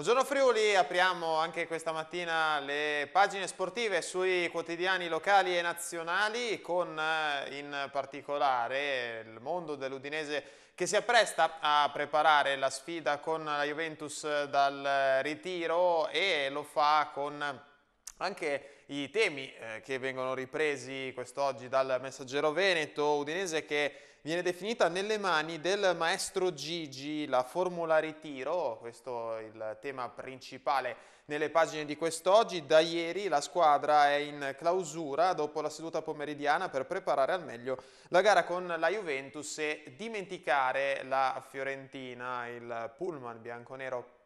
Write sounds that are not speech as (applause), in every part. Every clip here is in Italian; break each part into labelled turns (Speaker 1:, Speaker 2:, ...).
Speaker 1: Buongiorno Friuli, apriamo anche questa mattina le pagine sportive sui quotidiani locali e nazionali con eh, in particolare il mondo dell'Udinese che si appresta a preparare la sfida con la Juventus dal ritiro e lo fa con anche i temi eh, che vengono ripresi quest'oggi dal messaggero Veneto Udinese che Viene definita nelle mani del maestro Gigi la formula ritiro, questo è il tema principale nelle pagine di quest'oggi. Da ieri la squadra è in clausura dopo la seduta pomeridiana per preparare al meglio la gara con la Juventus e dimenticare la Fiorentina, il pullman bianconero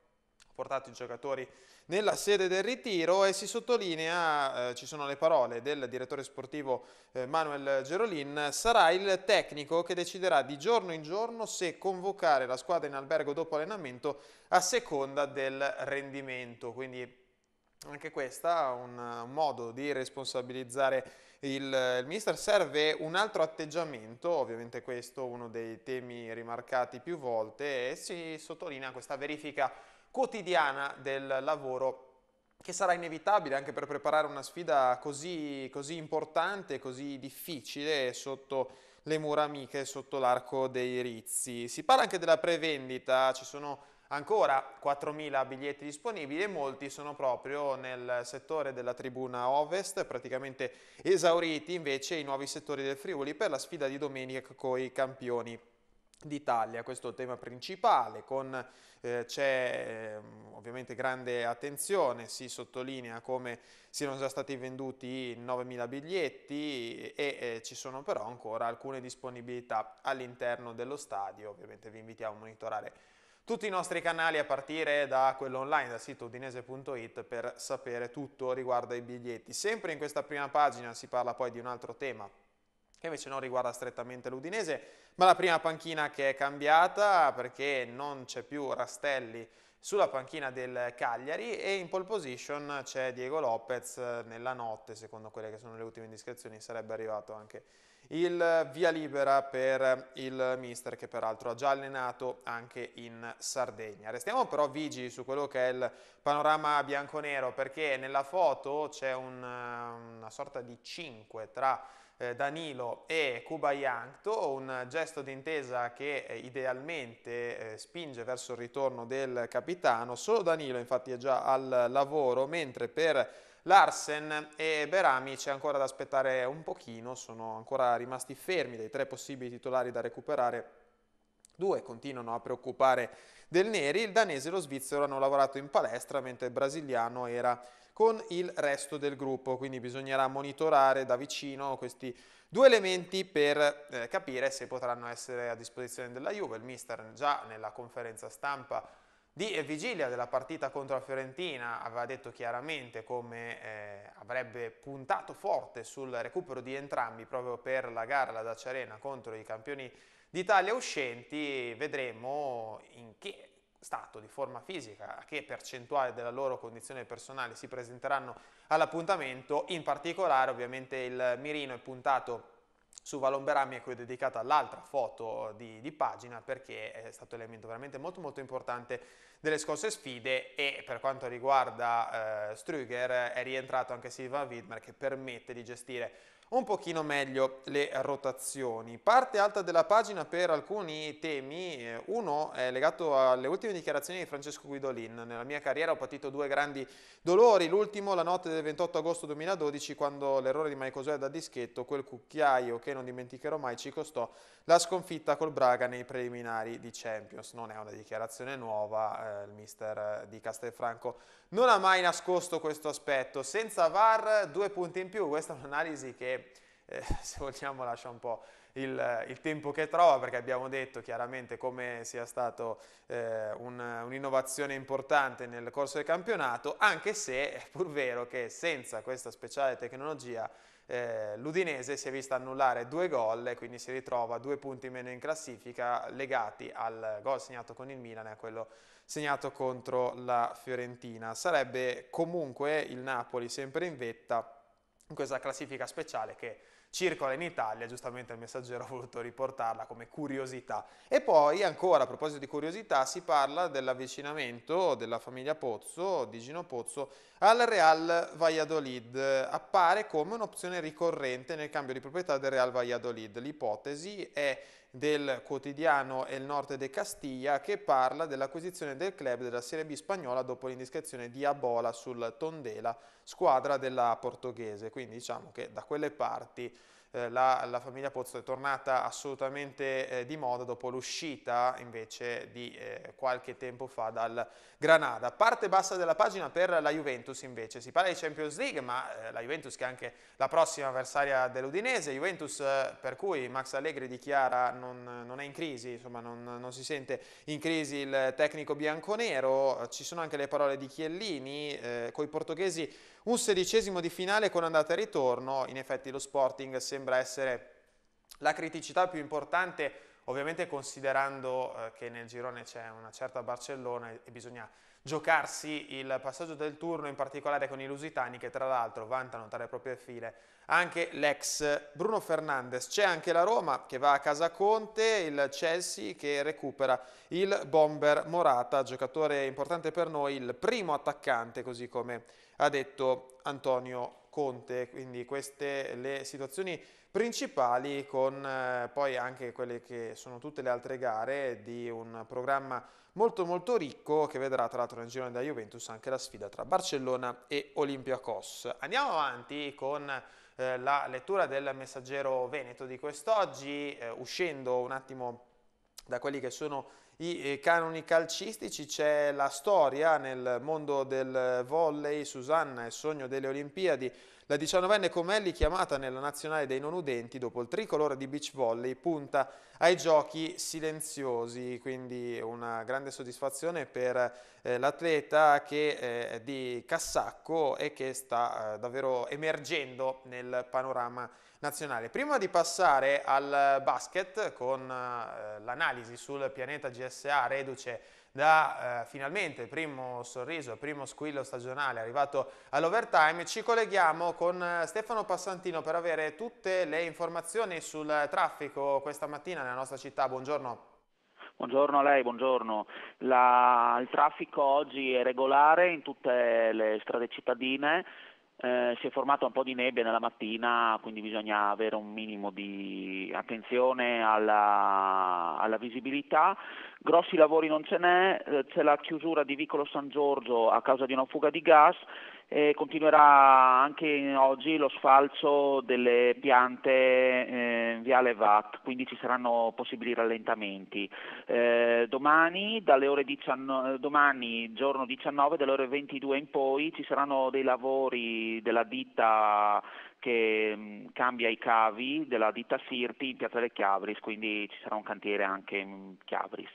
Speaker 1: portato i giocatori nella sede del ritiro e si sottolinea, eh, ci sono le parole del direttore sportivo eh, Manuel Gerolin, sarà il tecnico che deciderà di giorno in giorno se convocare la squadra in albergo dopo allenamento a seconda del rendimento, quindi anche questa è un modo di responsabilizzare il, il mister. Serve un altro atteggiamento, ovviamente questo è uno dei temi rimarcati più volte e si sottolinea questa verifica quotidiana del lavoro che sarà inevitabile anche per preparare una sfida così, così importante, così difficile sotto le mura amiche, sotto l'arco dei Rizzi. Si parla anche della prevendita, ci sono ancora 4.000 biglietti disponibili e molti sono proprio nel settore della tribuna ovest, praticamente esauriti invece i nuovi settori del Friuli per la sfida di domenica coi campioni d'Italia. Questo è il tema principale, con eh, c'è eh, ovviamente grande attenzione, si sottolinea come siano già stati venduti 9.000 biglietti e eh, ci sono però ancora alcune disponibilità all'interno dello stadio, ovviamente vi invitiamo a monitorare tutti i nostri canali a partire da quello online, dal sito udinese.it per sapere tutto riguardo ai biglietti. Sempre in questa prima pagina si parla poi di un altro tema che invece non riguarda strettamente l'Udinese, ma la prima panchina che è cambiata perché non c'è più Rastelli sulla panchina del Cagliari e in pole position c'è Diego Lopez nella notte, secondo quelle che sono le ultime indiscrezioni, sarebbe arrivato anche il via libera per il mister che peraltro ha già allenato anche in Sardegna. Restiamo però vigili su quello che è il panorama bianconero perché nella foto c'è un, una sorta di 5 tra eh, Danilo e Kubayangto, un gesto d'intesa che eh, idealmente eh, spinge verso il ritorno del capitano, solo Danilo infatti è già al lavoro, mentre per Larsen e Berami c'è ancora da aspettare un pochino, sono ancora rimasti fermi dei tre possibili titolari da recuperare, due continuano a preoccupare del Neri, il danese e lo svizzero hanno lavorato in palestra mentre il brasiliano era con il resto del gruppo, quindi bisognerà monitorare da vicino questi due elementi per eh, capire se potranno essere a disposizione della Juve. Il mister già nella conferenza stampa di vigilia della partita contro la Fiorentina aveva detto chiaramente come eh, avrebbe puntato forte sul recupero di entrambi proprio per la gara la Dacia Arena contro i campioni d'Italia uscenti, vedremo in che stato di forma fisica, a che percentuale della loro condizione personale si presenteranno all'appuntamento, in particolare ovviamente il mirino è puntato su Valomberami è qui dedicata all'altra foto di, di pagina perché è stato un elemento veramente molto molto importante delle scorse sfide e per quanto riguarda eh, Strüger eh, è rientrato anche Silva Widmer che permette di gestire un pochino meglio le rotazioni. Parte alta della pagina per alcuni temi, eh, uno è legato alle ultime dichiarazioni di Francesco Guidolin. Nella mia carriera ho patito due grandi dolori, l'ultimo la notte del 28 agosto 2012 quando l'errore di Michael Zoe da dischetto, quel cucchiaio che non dimenticherò mai, ci costò la sconfitta col Braga nei preliminari di Champions. Non è una dichiarazione nuova, eh, il mister di Castelfranco non ha mai nascosto questo aspetto. Senza VAR due punti in più, questa è un'analisi che eh, (laughs) se vogliamo lascia un po' il, il, tempo che trova perché abbiamo detto chiaramente come sia stato eh, un'innovazione importante nel corso del campionato, anche se è pur vero che senza questa speciale tecnologia eh, l'Udinese si è vista annullare due gol e quindi si ritrova due punti meno in classifica legati al gol segnato con il Milan e a quello segnato contro la Fiorentina. Sarebbe comunque il Napoli sempre in vetta in questa classifica speciale che circola in Italia, giustamente il messaggero (laughs) ha voluto riportarla come curiosità. E poi ancora a proposito di curiosità si parla dell'avvicinamento della famiglia Pozzo, di Gino Pozzo, al Real Valladolid. Appare come un'opzione ricorrente nel cambio di proprietà del Real Valladolid. L'ipotesi è del quotidiano El Norte de Castilla che parla dell'acquisizione del club della Serie B spagnola dopo l'indiscrezione di Abola sul Tondela, squadra della portoghese. Quindi diciamo che da quelle parti eh, la, la, famiglia Pozzo è tornata assolutamente eh, di moda dopo l'uscita invece di eh, qualche tempo fa dal Granada. Parte bassa della pagina per la Juventus invece, si parla di Champions League ma eh, la Juventus che è anche la prossima avversaria dell'Udinese, Juventus eh, per cui Max Allegri dichiara non, non è in crisi, insomma non, non, si sente in crisi il tecnico bianconero, ci sono anche le parole di Chiellini, eh, coi portoghesi un sedicesimo di finale con andata e ritorno, in effetti lo Sporting sembra essere la criticità più importante ovviamente considerando eh, che nel girone c'è una certa Barcellona e, bisogna giocarsi il passaggio del turno, in particolare con i Lusitani che tra l'altro vantano tra le proprie file anche l'ex Bruno Fernandes. C'è anche la Roma che va a casa Conte, il Chelsea che recupera il bomber Morata, giocatore importante per noi, il primo attaccante, così come ha detto Antonio Conte, quindi queste le situazioni principali con eh, poi anche quelle che sono tutte le altre gare di un programma molto molto ricco che vedrà tra l'altro nel girone della Juventus anche la sfida tra Barcellona e Olympiacos. Andiamo avanti con eh, la lettura del messaggero veneto di quest'oggi, eh, uscendo un attimo da quelli che sono i eh, canoni calcistici c'è la storia nel mondo del volley, Susanna, il sogno delle Olimpiadi, la diciannovenne Comelli, chiamata nella nazionale dei non udenti dopo il tricolore di beach volley, punta ai giochi silenziosi, quindi una grande soddisfazione per eh, l'atleta che eh, è di Cassacco e che sta eh, davvero emergendo nel panorama nazionale. Prima di passare al basket con eh, l'analisi sul pianeta GSA reduce da eh, finalmente il primo sorriso, primo squillo stagionale arrivato all'overtime, ci colleghiamo con eh, Stefano Passantino per avere tutte le informazioni sul traffico questa mattina nella nostra città. Buongiorno. Buongiorno a lei, buongiorno. La, il traffico oggi è regolare in tutte le strade cittadine, eh, si è formata un po' di nebbia nella mattina, quindi bisogna avere un minimo di attenzione alla, alla visibilità. Grossi lavori non ce n'è, eh, c'è la chiusura di Vicolo San Giorgio a causa di una fuga di gas e continuerà anche oggi lo sfalcio delle piante eh, Viale VAT, quindi ci saranno possibili rallentamenti. Eh, domani, dicianno, domani, giorno 19, dalle ore 22 in poi, ci saranno dei lavori della ditta che mm, cambia i cavi della ditta Sirti in Piazza del Chiavris, quindi ci sarà un cantiere anche in Chiavris.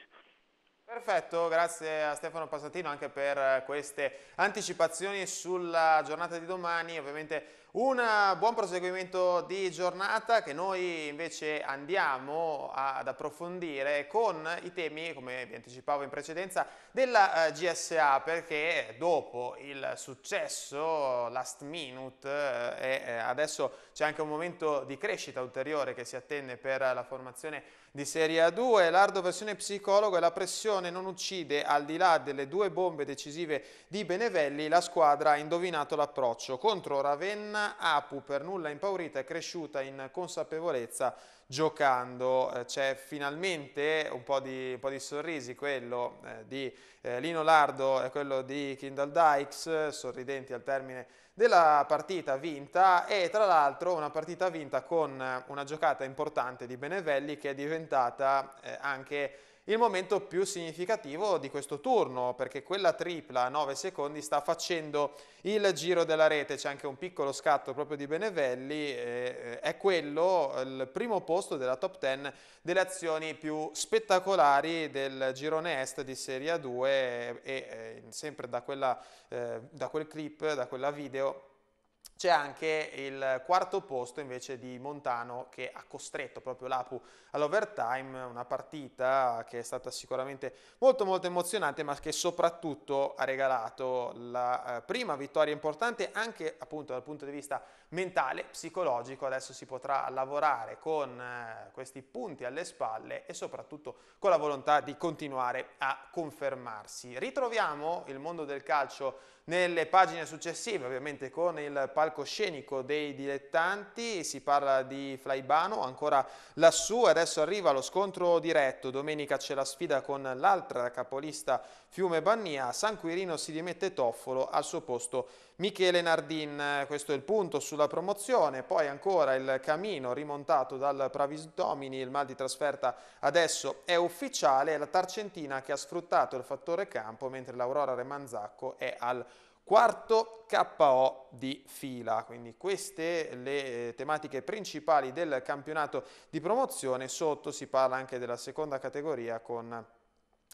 Speaker 1: Perfetto, grazie a Stefano Passatino anche per queste anticipazioni sulla giornata di domani, ovviamente un buon proseguimento di giornata che noi invece andiamo ad approfondire con i temi, come vi anticipavo in precedenza, della eh, GSA perché dopo il successo last minute eh, eh, adesso c'è anche un momento di crescita ulteriore che si attende per la formazione di Serie A2. L'ardo versione psicologo e la pressione non uccide al di là delle due bombe decisive di Benevelli. La squadra ha indovinato l'approccio. Contro Ravenna, Apu per nulla impaurita è cresciuta in consapevolezza giocando. Eh, c'è finalmente un po' di, un po di sorrisi, quello eh, di eh, Lino Lardo e quello di Kindle Dykes, sorridenti al termine della partita vinta e tra l'altro una partita vinta con una giocata importante di Benevelli che è diventata anche il momento più significativo di questo turno, perché quella tripla a 9 secondi sta facendo il giro della rete, c'è anche un piccolo scatto proprio di Benevelli, eh, è quello il primo posto della top 10 delle azioni più spettacolari del girone est di Serie 2 e, e sempre da, quella, eh, da quel clip, da quella video c'è anche il quarto posto invece di Montano che ha costretto proprio l'Apu all'overtime, una partita che è stata sicuramente molto molto emozionante ma che soprattutto ha regalato la eh, prima vittoria importante anche appunto dal punto di vista mentale, psicologico, adesso si potrà lavorare con eh, questi punti alle spalle e soprattutto con la volontà di continuare a confermarsi. Ritroviamo il mondo del calcio nelle pagine successive, ovviamente con il palcoscenico dei dilettanti, si parla di Flaibano ancora lassù, adesso arriva lo scontro diretto, domenica c'è la sfida con l'altra capolista Fiume Bannia, San Quirino si dimette Toffolo al suo posto Michele Nardin, questo è il punto sulla promozione, poi ancora il camino rimontato dal Pravis Domini, il mal di trasferta adesso è ufficiale, è la Tarcentina che ha sfruttato il fattore campo mentre l'Aurora Remanzacco è al quarto KO di fila. Quindi queste le eh, tematiche principali del campionato di promozione, sotto si parla anche della seconda categoria con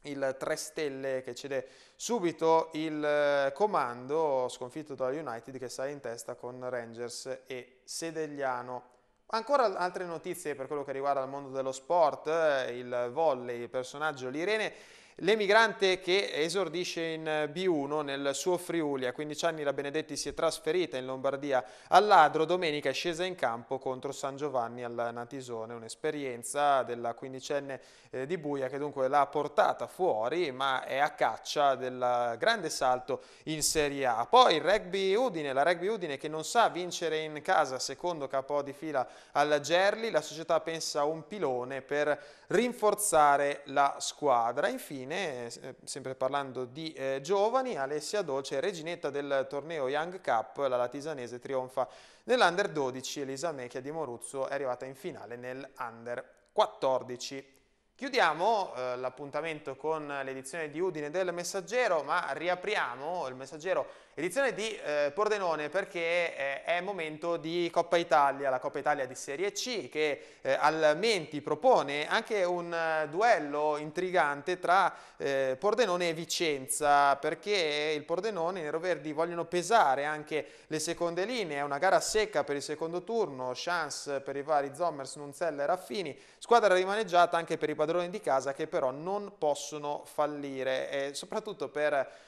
Speaker 1: il 3 stelle che cede subito il eh, comando sconfitto dalla United che sale in testa con Rangers e Sedegliano. Ancora altre notizie per quello che riguarda il mondo dello sport, eh, il volley, il personaggio, l'Irene L'emigrante che esordisce in eh, B1 nel suo Friuli, a 15 anni la Benedetti si è trasferita in Lombardia al Ladro, domenica è scesa in campo contro San Giovanni al Natisone, un'esperienza della quindicenne eh, di Buia che dunque l'ha portata fuori ma è a caccia del grande salto in Serie A. Poi il rugby Udine, la rugby Udine che non sa vincere in casa, secondo capo di fila al Gerli, la società pensa a un pilone per rinforzare la squadra. Infine fine, eh, sempre parlando di eh, giovani, Alessia Dolce, reginetta del torneo Young Cup, la latisanese trionfa nell'Under 12, Elisa Mechia di Moruzzo è arrivata in finale nell'Under 14. Chiudiamo eh, l'appuntamento con l'edizione di Udine del Messaggero, ma riapriamo il Messaggero Edizione di eh, Pordenone perché eh, è momento di Coppa Italia, la Coppa Italia di Serie C che eh, al Menti propone anche un eh, duello intrigante tra eh, Pordenone e Vicenza perché il Pordenone e i neroverdi vogliono pesare anche le seconde linee, è una gara secca per il secondo turno, chance per i vari Zommers, Nunzella e Raffini, squadra rimaneggiata anche per i padroni di casa che però non possono fallire, soprattutto per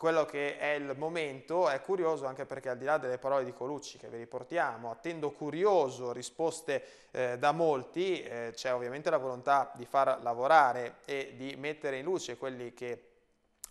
Speaker 1: quello che è il momento è curioso anche perché al di là delle parole di Colucci che vi riportiamo, attendo curioso risposte eh, da molti, eh, c'è ovviamente la volontà di far lavorare e di mettere in luce quelli che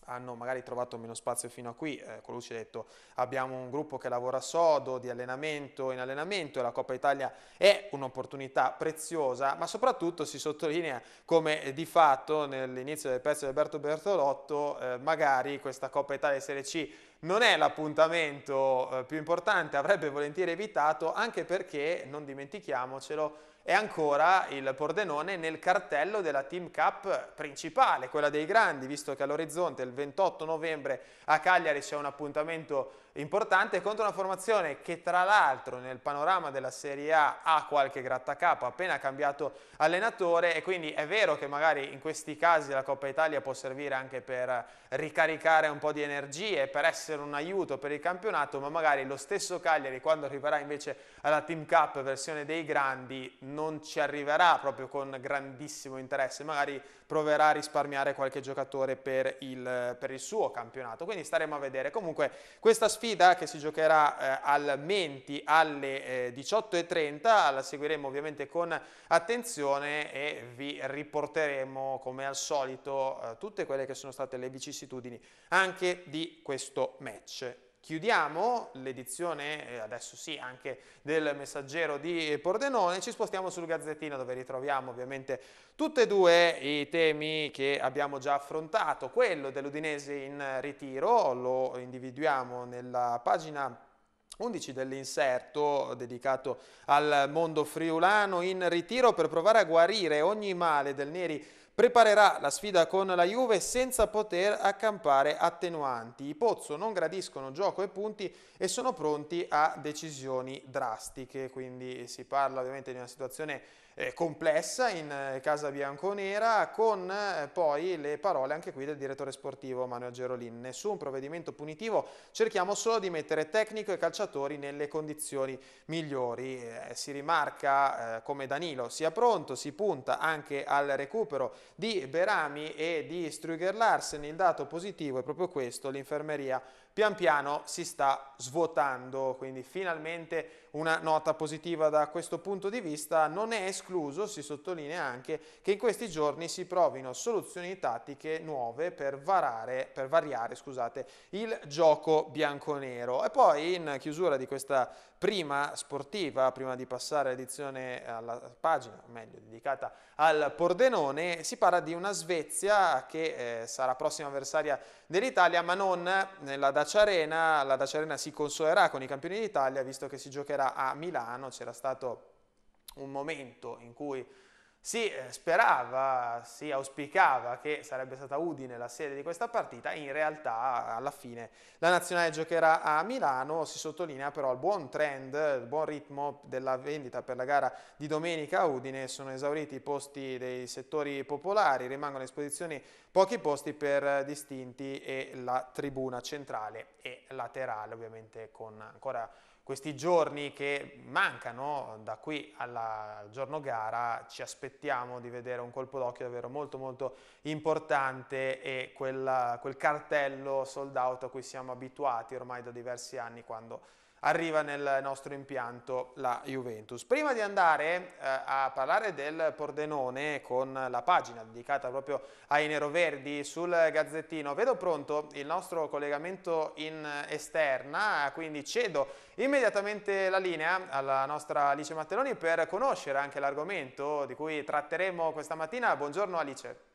Speaker 1: hanno magari trovato meno spazio fino a qui, eh, Colucci ha detto abbiamo un gruppo che lavora sodo, di allenamento in allenamento e la Coppa Italia è un'opportunità preziosa, ma soprattutto si sottolinea come eh, di fatto nell'inizio del pezzo di Alberto Bertolotto eh, magari questa Coppa Italia Serie C non è l'appuntamento eh, più importante, avrebbe volentieri evitato, anche perché, non dimentichiamocelo, è ancora il Pordenone nel cartello della Team Cup principale, quella dei grandi, visto che all'orizzonte il 28 novembre a Cagliari c'è un appuntamento importante contro una formazione che tra l'altro nel panorama della Serie A ha qualche grattacapo, appena cambiato allenatore e quindi è vero che magari in questi casi la Coppa Italia può servire anche per ricaricare un po' di energie, per essere un aiuto per il campionato, ma magari lo stesso Cagliari quando arriverà invece alla Team Cup versione dei grandi non ci arriverà proprio con grandissimo interesse, magari proverà a risparmiare qualche giocatore per il, per il suo campionato, quindi staremo a vedere. Comunque questa sfida che si giocherà eh, al Menti alle eh, 18.30 la seguiremo ovviamente con attenzione e vi riporteremo come al solito eh, tutte quelle che sono state le vicissitudini anche di questo match. Chiudiamo l'edizione, eh, adesso sì, anche del messaggero di Pordenone, ci spostiamo sul Gazzettino dove ritroviamo ovviamente tutti e due i temi che abbiamo già affrontato. Quello dell'Udinese in ritiro lo individuiamo nella pagina 11 dell'inserto dedicato al mondo friulano in ritiro per provare a guarire ogni male del Neri preparerà la sfida con la Juve senza poter accampare attenuanti. I Pozzo non gradiscono gioco e punti e sono pronti a decisioni drastiche, quindi si parla ovviamente di una situazione eh, complessa in eh, casa bianconera con eh, poi le parole anche qui del direttore sportivo Manuel Gerolin. Nessun provvedimento punitivo, cerchiamo solo di mettere tecnico e calciatori nelle condizioni migliori. Eh, si rimarca eh, come Danilo sia pronto, si punta anche al recupero di Berami e di Struger Larsen. Il dato positivo è proprio questo, l'infermeria pian piano si sta svuotando, quindi finalmente una nota positiva da questo punto di vista, non è escluso, si sottolinea anche, che in questi giorni si provino soluzioni tattiche nuove per, varare, per variare scusate, il gioco bianconero. E poi in chiusura di questa prima sportiva, prima di passare all'edizione, alla pagina, meglio, dedicata al Pordenone, si parla di una Svezia che eh, sarà prossima avversaria dell'Italia, ma non nella Dacia Arena. La Dacia Arena si consolerà con i campioni d'Italia, visto che si giocherà era a Milano c'era stato un momento in cui si eh, sperava, si auspicava che sarebbe stata Udine la sede di questa partita, in realtà alla fine la nazionale giocherà a Milano, si sottolinea però il buon trend, il buon ritmo della vendita per la gara di domenica a Udine, sono esauriti i posti dei settori popolari, rimangono a esposizione pochi posti per distinti e la tribuna centrale e laterale ovviamente con ancora questi giorni che mancano da qui al giorno gara ci aspettiamo di vedere un colpo d'occhio davvero molto molto importante e quel, quel cartello sold out a cui siamo abituati ormai da diversi anni quando arriva nel nostro impianto la Juventus. Prima di andare eh, a parlare del Pordenone con la pagina dedicata proprio ai neroverdi sul Gazzettino, vedo pronto il nostro collegamento in esterna, quindi cedo immediatamente la linea alla nostra Alice Matteloni per conoscere anche l'argomento di cui tratteremo questa mattina. Buongiorno Alice.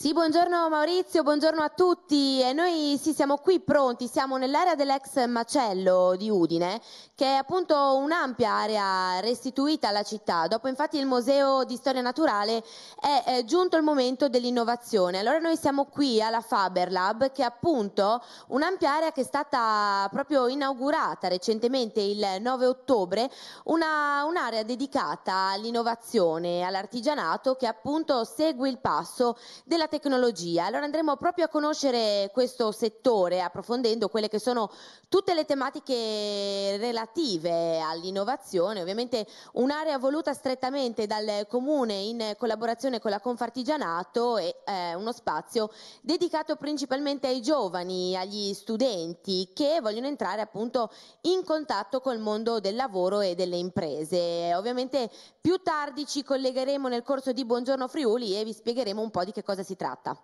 Speaker 2: Sì, buongiorno Maurizio, buongiorno a tutti. E noi sì, siamo qui pronti, siamo nell'area dell'ex macello di Udine, che è appunto un'ampia area restituita alla città. Dopo infatti il Museo di Storia Naturale è, è eh, giunto il momento dell'innovazione. Allora noi siamo qui alla Faber Lab, che è appunto un'ampia area che è stata proprio inaugurata recentemente il 9 ottobre, un'area dedicata all'innovazione, all'artigianato, che appunto segue il passo della tecnologia. Allora andremo proprio a conoscere questo settore approfondendo quelle che sono tutte le tematiche relative all'innovazione, ovviamente un'area voluta strettamente dal comune in collaborazione con la Confartigianato e eh, uno spazio dedicato principalmente ai giovani, agli studenti che vogliono entrare appunto in contatto col mondo del lavoro e delle imprese. Ovviamente più tardi ci collegheremo nel corso di Buongiorno Friuli e vi spiegheremo un po' di che cosa si tratta tratta.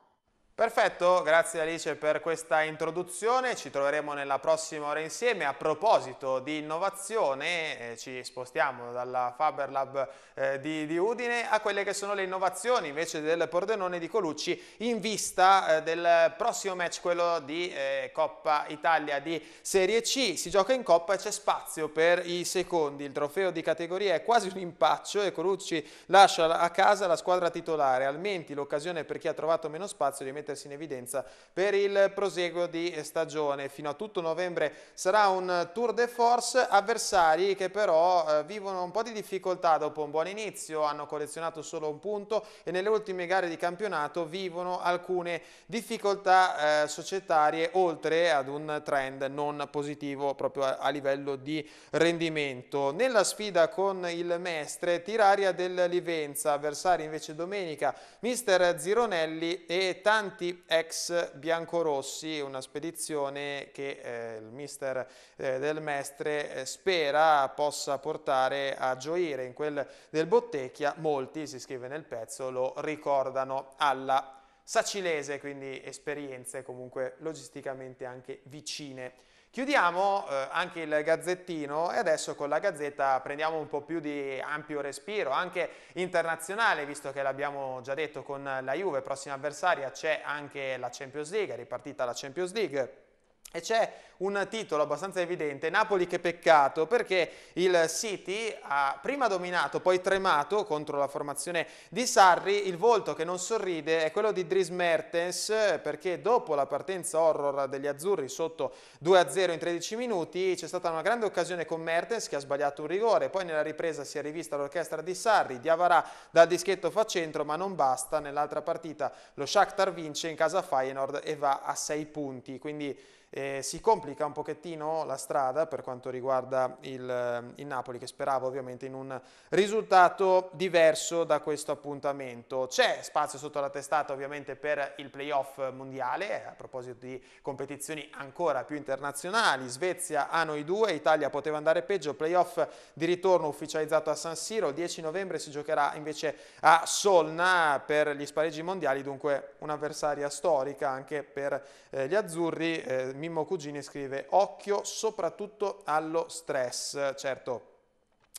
Speaker 1: Perfetto, grazie Alice per questa introduzione, ci troveremo nella prossima ora insieme. A proposito di innovazione, eh, ci spostiamo dalla Faber Lab eh, di, di, Udine a quelle che sono le innovazioni invece del Pordenone di Colucci in vista eh, del prossimo match, quello di eh, Coppa Italia di Serie C. Si gioca in Coppa e c'è spazio per i secondi, il trofeo di categoria è quasi un impaccio e Colucci lascia a casa la squadra titolare, almenti l'occasione per chi ha trovato meno spazio di mettere mettersi in evidenza per il proseguo di stagione. Fino a tutto novembre sarà un tour de force, avversari che però eh, vivono un po' di difficoltà dopo un buon inizio, hanno collezionato solo un punto e nelle ultime gare di campionato vivono alcune difficoltà eh, societarie oltre ad un trend non positivo proprio a, a livello di rendimento. Nella sfida con il Mestre, Tiraria del Livenza, avversari invece domenica, mister Zironelli e tanti Giganti ex biancorossi, una spedizione che eh, il mister eh, del Mestre eh, spera possa portare a gioire in quel del Bottecchia. Molti, si scrive nel pezzo, lo ricordano alla Sacilese, quindi esperienze comunque logisticamente anche vicine Chiudiamo eh, anche il gazzettino e adesso con la gazzetta prendiamo un po' più di ampio respiro, anche internazionale, visto che l'abbiamo già detto con la Juve, prossima avversaria c'è anche la Champions League, è ripartita la Champions League. E c'è un titolo abbastanza evidente, Napoli che peccato, perché il City ha prima dominato, poi tremato contro la formazione di Sarri, il volto che non sorride è quello di Dries Mertens, perché dopo la partenza horror degli azzurri sotto 2-0 in 13 minuti, c'è stata una grande occasione con Mertens che ha sbagliato un rigore, poi nella ripresa si è rivista l'orchestra di Sarri, Diavarà dal dischetto fa centro, ma non basta, nell'altra partita lo Shakhtar vince in casa Feyenoord e va a 6 punti, quindi eh, si complica un pochettino la strada per quanto riguarda il, eh, il Napoli che sperava ovviamente in un risultato diverso da questo appuntamento. C'è spazio sotto la testata ovviamente per il playoff mondiale, eh, a proposito di competizioni ancora più internazionali, Svezia a noi due, Italia poteva andare peggio, playoff di ritorno ufficializzato a San Siro, il 10 novembre si giocherà invece a Solna per gli spareggi mondiali, dunque un'avversaria storica anche per eh, gli azzurri. Eh, Mimmo Cugini scrive occhio soprattutto allo stress, certo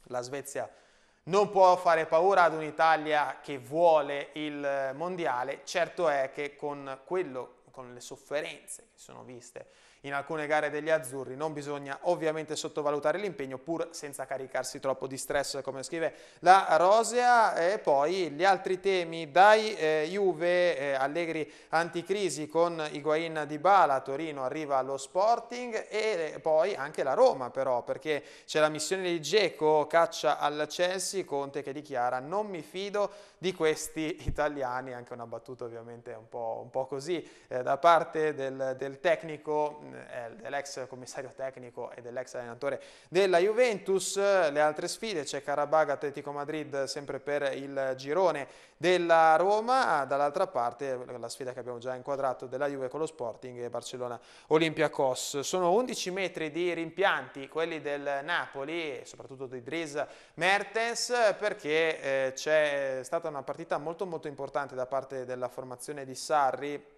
Speaker 1: la Svezia non può fare paura ad un'Italia che vuole il mondiale, certo è che con quello, con le sofferenze che sono viste in alcune gare degli azzurri non bisogna ovviamente sottovalutare l'impegno pur senza caricarsi troppo di stress come scrive la Rosea e poi gli altri temi dai eh, Juve eh, Allegri anticrisi con Higuain di Bala, Torino arriva allo Sporting e eh, poi anche la Roma però perché c'è la missione di Geco caccia al Chelsea, Conte che dichiara non mi fido di questi (laughs) italiani, anche una battuta ovviamente un po', un po così eh, da parte del, del tecnico Mm, dell'ex commissario tecnico e dell'ex allenatore della Juventus. Le altre sfide c'è Carabaga Atletico Madrid sempre per il girone della Roma, dall'altra parte la sfida che abbiamo già inquadrato della Juve con lo Sporting e Barcellona Olimpia Cos. Sono 11 metri di rimpianti quelli del Napoli, soprattutto di Dries Mertens, perché eh, c'è stata una partita molto molto importante da parte della formazione di Sarri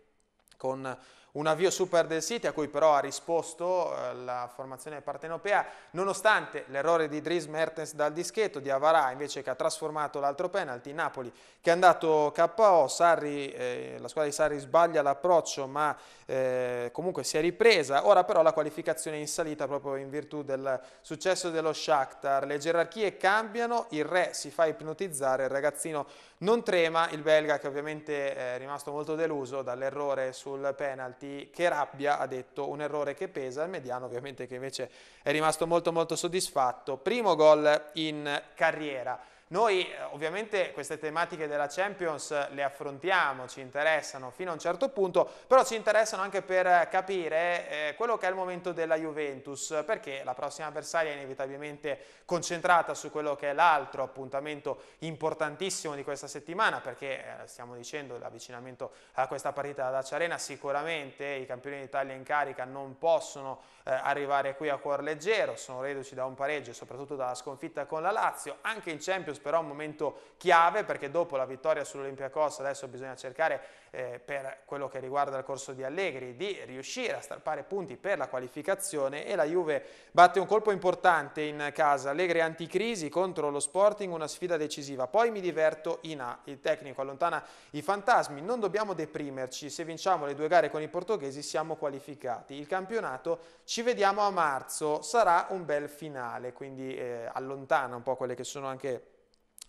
Speaker 1: con un avvio super del City a cui però ha risposto eh, la formazione partenopea, nonostante l'errore di Dries Mertens dal dischetto, di Avarà invece che ha trasformato l'altro penalty, Napoli che è andato KO, Sarri, eh, la squadra di Sarri sbaglia l'approccio ma eh, comunque si è ripresa, ora però la qualificazione è in salita proprio in virtù del successo dello Shakhtar, le gerarchie cambiano, il re si fa ipnotizzare, il ragazzino non trema, il belga che ovviamente eh, è rimasto molto deluso dall'errore sul penalty impianti, che rabbia ha detto un errore che pesa, il mediano ovviamente che invece è rimasto molto molto soddisfatto, primo gol in carriera. Noi eh, ovviamente queste tematiche della Champions le affrontiamo, ci interessano fino a un certo punto, però ci interessano anche per capire eh, quello che è il momento della Juventus, perché la prossima avversaria è inevitabilmente concentrata su quello che è l'altro appuntamento importantissimo di questa settimana, perché eh, stiamo dicendo l'avvicinamento a questa partita da Acciarena, sicuramente i campioni d'Italia in carica non possono eh, arrivare qui a cuor leggero, sono reduci da un pareggio soprattutto dalla sconfitta con la Lazio, anche in Champions però è un momento chiave perché dopo la vittoria sull'Olympiacos adesso bisogna cercare eh, per quello che riguarda il corso di Allegri di riuscire a strappare punti per la qualificazione e la Juve batte un colpo importante in casa, Allegri anticrisi contro lo Sporting, una sfida decisiva, poi mi diverto in A, il tecnico allontana i fantasmi, non dobbiamo deprimerci, se vinciamo le due gare con i portoghesi siamo qualificati, il campionato ci vediamo a marzo, sarà un bel finale, quindi eh, allontana un po' quelle che sono anche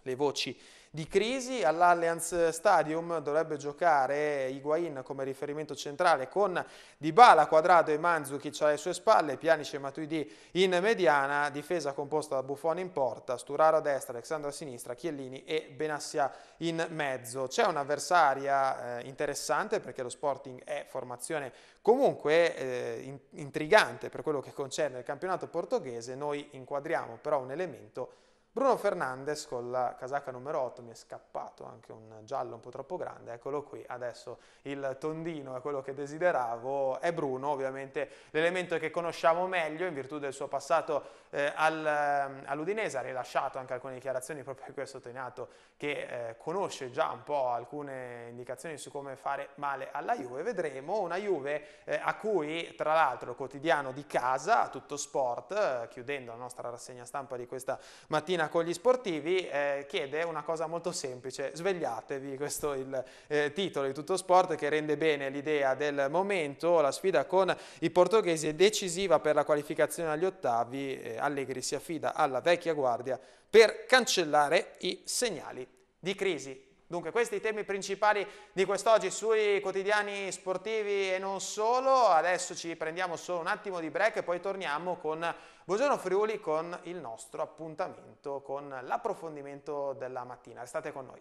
Speaker 1: le voci di crisi. All'Allianz Stadium dovrebbe giocare Higuain come riferimento centrale con Dybala, Quadrado e Manzucchi alle sue spalle, Pjanic e Matuidi in mediana, difesa composta da Buffon in porta, Sturaro a destra, Alexandro a sinistra, Chiellini e Benassia in mezzo. C'è un'avversaria eh, interessante perché lo Sporting è formazione comunque eh, in intrigante per quello che concerne il campionato portoghese, noi inquadriamo però un elemento Bruno Fernandes con la casacca numero 8 mi è scappato anche un giallo un po' troppo grande, eccolo qui, adesso il tondino è quello che desideravo, è Bruno ovviamente l'elemento che conosciamo meglio in virtù del suo passato eh, al, ehm, all'Udinese, ha rilasciato anche alcune dichiarazioni proprio qui ho sottolineato che eh, conosce già un po' alcune indicazioni su come fare male alla Juve, vedremo una Juve eh, a cui tra l'altro il quotidiano di casa, tutto sport, eh, chiudendo la nostra rassegna stampa di questa mattina con gli sportivi, eh, chiede una cosa molto semplice, svegliatevi, questo è il eh, titolo di tutto sport che rende bene l'idea del momento, la sfida con i portoghesi è decisiva per la qualificazione agli ottavi Allegri si affida alla vecchia guardia per cancellare i segnali di crisi. Dunque questi i temi principali di quest'oggi sui quotidiani sportivi e non solo. Adesso ci prendiamo solo un attimo di break e poi torniamo con Buongiorno Friuli con il nostro appuntamento con l'approfondimento della mattina. Restate con noi.